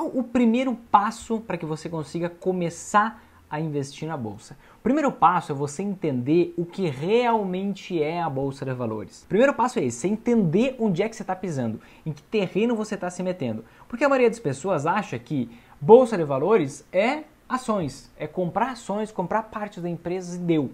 qual o primeiro passo para que você consiga começar a investir na bolsa? O primeiro passo é você entender o que realmente é a bolsa de valores. O primeiro passo é esse, você entender onde é que você está pisando, em que terreno você está se metendo. Porque a maioria das pessoas acha que bolsa de valores é ações, é comprar ações, comprar partes da empresa e deu.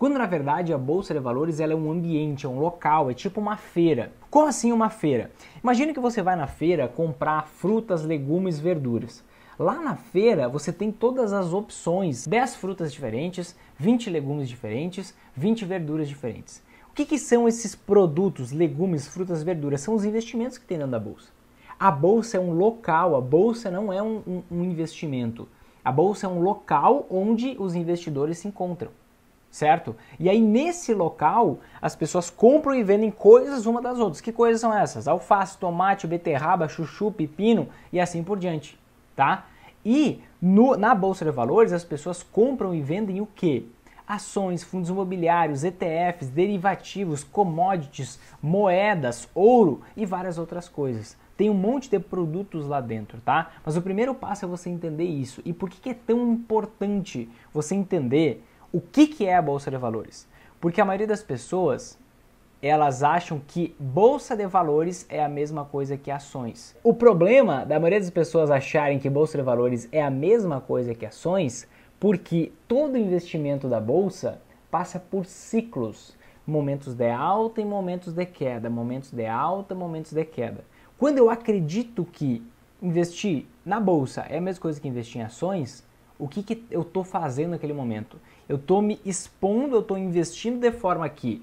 Quando na verdade a bolsa de valores ela é um ambiente, é um local, é tipo uma feira. Como assim uma feira? Imagina que você vai na feira comprar frutas, legumes, verduras. Lá na feira você tem todas as opções: 10 frutas diferentes, 20 legumes diferentes, 20 verduras diferentes. O que, que são esses produtos, legumes, frutas, verduras? São os investimentos que tem dentro da bolsa. A bolsa é um local, a bolsa não é um, um, um investimento. A bolsa é um local onde os investidores se encontram certo? E aí nesse local as pessoas compram e vendem coisas uma das outras. Que coisas são essas? Alface, tomate, beterraba, chuchu, pepino e assim por diante, tá? E no, na bolsa de valores as pessoas compram e vendem o que? Ações, fundos imobiliários, ETFs, derivativos, commodities, moedas, ouro e várias outras coisas. Tem um monte de produtos lá dentro, tá? Mas o primeiro passo é você entender isso. E por que, que é tão importante você entender o que, que é a bolsa de valores? Porque a maioria das pessoas elas acham que bolsa de valores é a mesma coisa que ações. O problema da maioria das pessoas acharem que bolsa de valores é a mesma coisa que ações, porque todo investimento da bolsa passa por ciclos, momentos de alta e momentos de queda, momentos de alta, momentos de queda. Quando eu acredito que investir na bolsa é a mesma coisa que investir em ações, o que, que eu estou fazendo naquele momento? Eu estou me expondo, eu estou investindo de forma que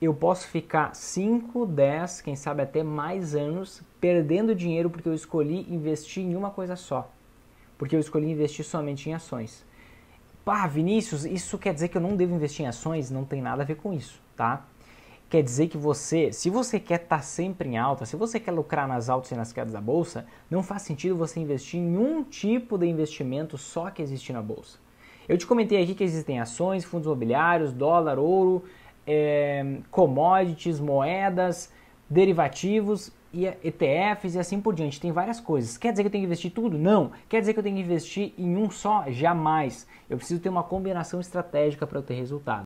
eu posso ficar 5, 10, quem sabe até mais anos perdendo dinheiro porque eu escolhi investir em uma coisa só. Porque eu escolhi investir somente em ações. Pá, Vinícius, isso quer dizer que eu não devo investir em ações? Não tem nada a ver com isso, tá? quer dizer que você, se você quer estar tá sempre em alta, se você quer lucrar nas altas e nas quedas da bolsa, não faz sentido você investir em um tipo de investimento só que existe na bolsa. Eu te comentei aqui que existem ações, fundos imobiliários, dólar, ouro, é, commodities, moedas, derivativos e ETFs e assim por diante. Tem várias coisas. Quer dizer que eu tenho que investir tudo? Não. Quer dizer que eu tenho que investir em um só? Jamais. Eu preciso ter uma combinação estratégica para eu ter resultado.